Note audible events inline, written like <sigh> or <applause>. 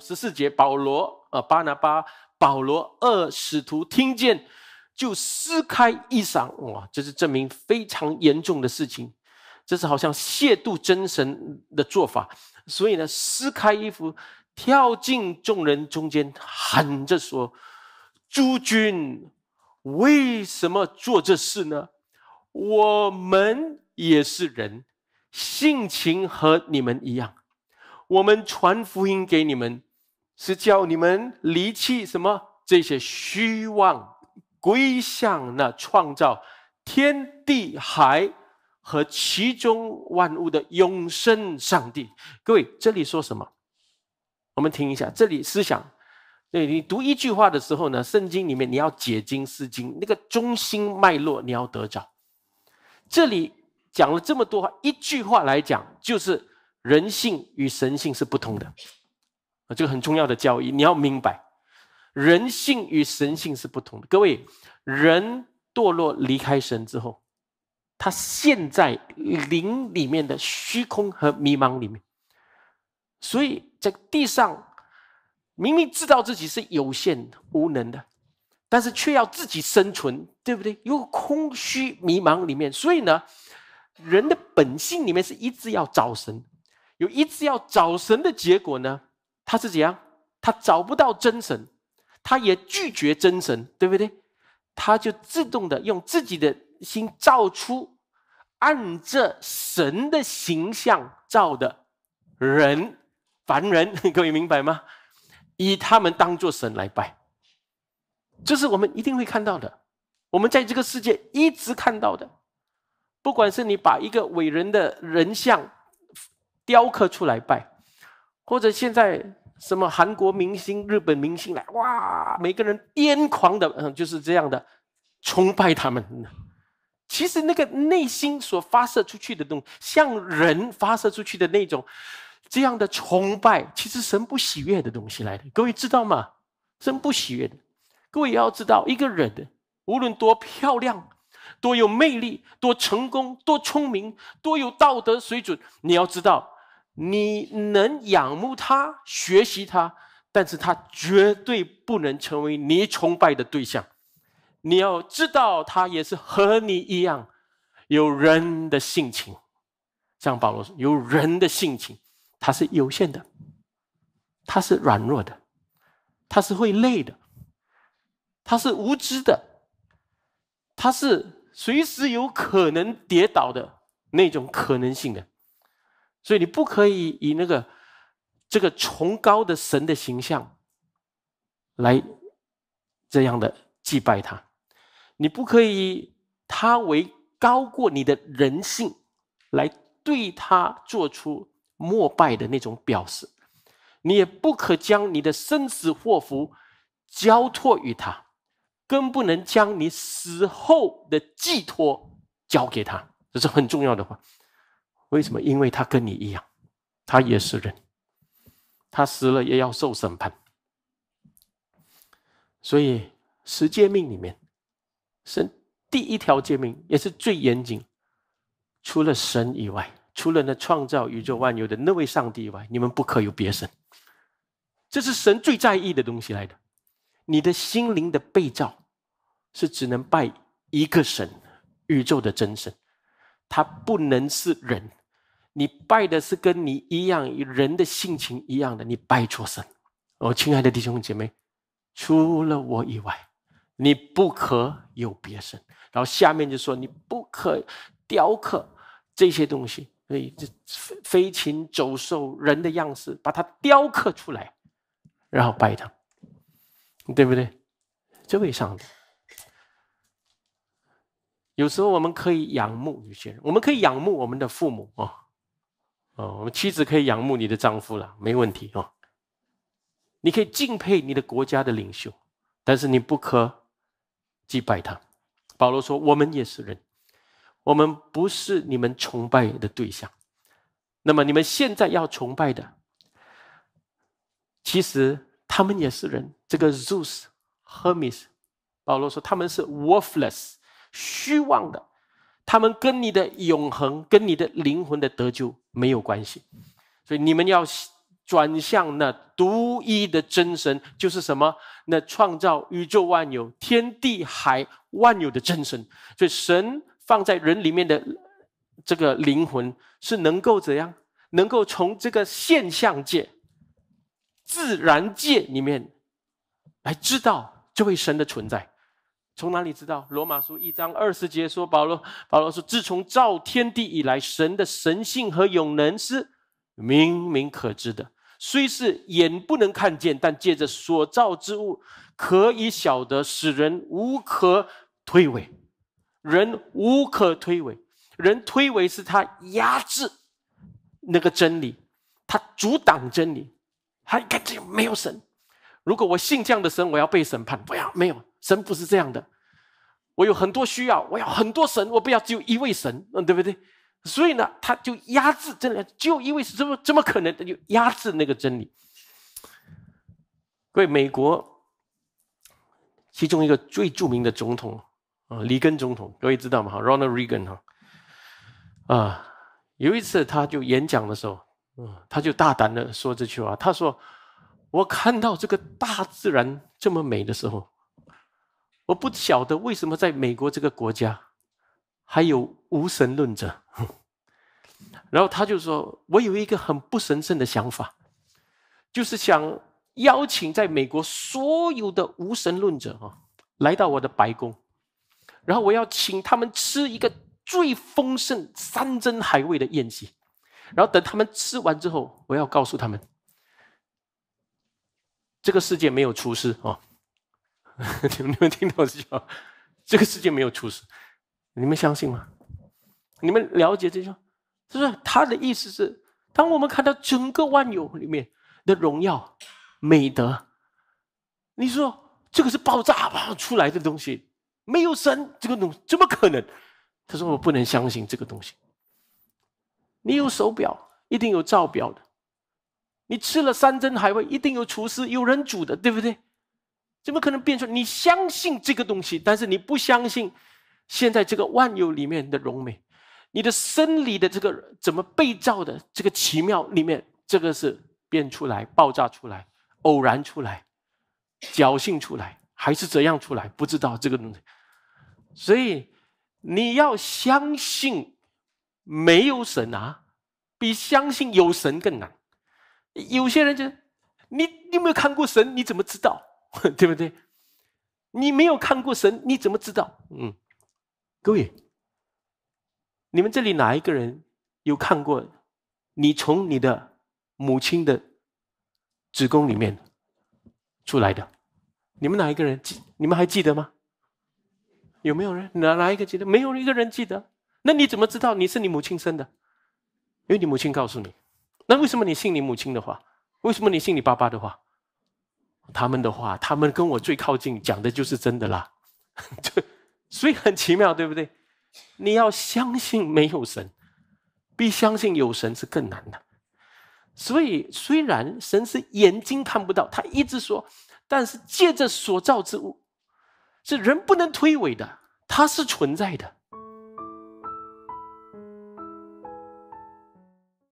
十四节，保罗、呃，巴拿巴、保罗二使徒听见，就撕开衣裳，哇，这是证明非常严重的事情，这是好像亵渎真神的做法。所以呢，撕开衣服，跳进众人中间，喊着说：“诸君，为什么做这事呢？我们也是人性情和你们一样。”我们传福音给你们，是叫你们离弃什么这些虚妄，归向那创造天地海和其中万物的永生上帝。各位，这里说什么？我们听一下。这里思想，对你读一句话的时候呢，圣经里面你要解经释经，那个中心脉络你要得着。这里讲了这么多话，一句话来讲就是。人性与神性是不同的，啊，这个很重要的教义你要明白。人性与神性是不同的。各位，人堕落离开神之后，他陷在灵里面的虚空和迷茫里面，所以在地上明明知道自己是有限、无能的，但是却要自己生存，对不对？因为空虚、迷茫里面，所以呢，人的本性里面是一直要找神。有一次要找神的结果呢，他是怎样？他找不到真神，他也拒绝真神，对不对？他就自动的用自己的心造出按着神的形象造的人，凡人，<laughs> 各位明白吗？以他们当做神来拜，这是我们一定会看到的，我们在这个世界一直看到的，不管是你把一个伟人的人像。雕刻出来拜，或者现在什么韩国明星、日本明星来哇，每个人癫狂的，嗯，就是这样的崇拜他们。其实那个内心所发射出去的东西，像人发射出去的那种这样的崇拜，其实神不喜悦的东西来的。各位知道吗？神不喜悦的。各位也要知道，一个人的无论多漂亮、多有魅力、多成功、多聪明、多有道德水准，你要知道。你能仰慕他、学习他，但是他绝对不能成为你崇拜的对象。你要知道，他也是和你一样，有人的性情，像保罗说，有人的性情，他是有限的，他是软弱的，他是会累的，他是无知的，他是随时有可能跌倒的那种可能性的。所以你不可以以那个这个崇高的神的形象来这样的祭拜他，你不可以他为高过你的人性来对他做出膜拜的那种表示，你也不可将你的生死祸福交托于他，更不能将你死后的寄托交给他。这是很重要的话。为什么？因为他跟你一样，他也是人，他死了也要受审判。所以十诫命里面，神第一条诫命也是最严谨，除了神以外，除了那创造宇宙万有的那位上帝以外，你们不可有别神。这是神最在意的东西来的。你的心灵的被照，是只能拜一个神，宇宙的真神，他不能是人。你拜的是跟你一样人的性情一样的，你拜错神。我亲爱的弟兄姐妹，除了我以外，你不可有别神。然后下面就说你不可雕刻这些东西，所以这飞禽走兽人的样式，把它雕刻出来，然后拜他，对不对？这位上帝，有时候我们可以仰慕有些人，我们可以仰慕我们的父母啊。我们妻子可以仰慕你的丈夫了，没问题哦。你可以敬佩你的国家的领袖，但是你不可祭拜他。保罗说：“我们也是人，我们不是你们崇拜的对象。”那么你们现在要崇拜的，其实他们也是人。这个 Zeus、Hermes，保罗说他们是 worthless，虚妄的。他们跟你的永恒，跟你的灵魂的得救没有关系，所以你们要转向那独一的真神，就是什么？那创造宇宙万有、天地海万有的真神。所以神放在人里面的这个灵魂，是能够怎样？能够从这个现象界、自然界里面来知道这位神的存在。从哪里知道？罗马书一章二十节说：“保罗，保罗说，自从造天地以来，神的神性和永能是明明可知的，虽是眼不能看见，但借着所造之物可以晓得，使人无可推诿。人无可推诿，人推诿是他压制那个真理，他阻挡真理，他感觉没有神。如果我信这样的神，我要被审判。不要，没有。”神不是这样的，我有很多需要，我要很多神，我不要只有一位神，嗯，对不对？所以呢，他就压制真理，就有一位怎么怎么可能？他就压制那个真理。各位，美国其中一个最著名的总统啊，里根总统，各位知道吗？哈，Ronald Reagan 哈，啊，有一次他就演讲的时候，嗯，他就大胆的说这句话，他说：“我看到这个大自然这么美的时候。”我不晓得为什么在美国这个国家还有无神论者。然后他就说：“我有一个很不神圣的想法，就是想邀请在美国所有的无神论者啊，来到我的白宫，然后我要请他们吃一个最丰盛山珍海味的宴席。然后等他们吃完之后，我要告诉他们，这个世界没有厨师啊。”你 <laughs> 们你们听懂是吧？这个世界没有厨师，你们相信吗？你们了解这些？他说他的意思是，当我们看到整个万有里面的荣耀、美德，你说这个是爆炸出来的东西，没有神这个东怎么可能？他说我不能相信这个东西。你有手表，一定有造表的；你吃了山珍海味，一定有厨师有人煮的，对不对？怎么可能变出？你相信这个东西，但是你不相信现在这个万有里面的荣美，你的生理的这个怎么被造的？这个奇妙里面，这个是变出来、爆炸出来、偶然出来、侥幸出来，还是怎样出来？不知道这个东西。所以你要相信没有神啊，比相信有神更难。有些人就，你你有没有看过神？你怎么知道？<laughs> 对不对？你没有看过神，你怎么知道？嗯，各位，你们这里哪一个人有看过？你从你的母亲的子宫里面出来的，你们哪一个人记？你们还记得吗？有没有人哪哪一个记得？没有一个人记得。那你怎么知道你是你母亲生的？因为你母亲告诉你。那为什么你信你母亲的话？为什么你信你爸爸的话？他们的话，他们跟我最靠近，讲的就是真的啦。对，<laughs> 所以很奇妙，对不对？你要相信没有神，比相信有神是更难的。所以，虽然神是眼睛看不到，他一直说，但是借着所造之物，是人不能推诿的，它是存在的。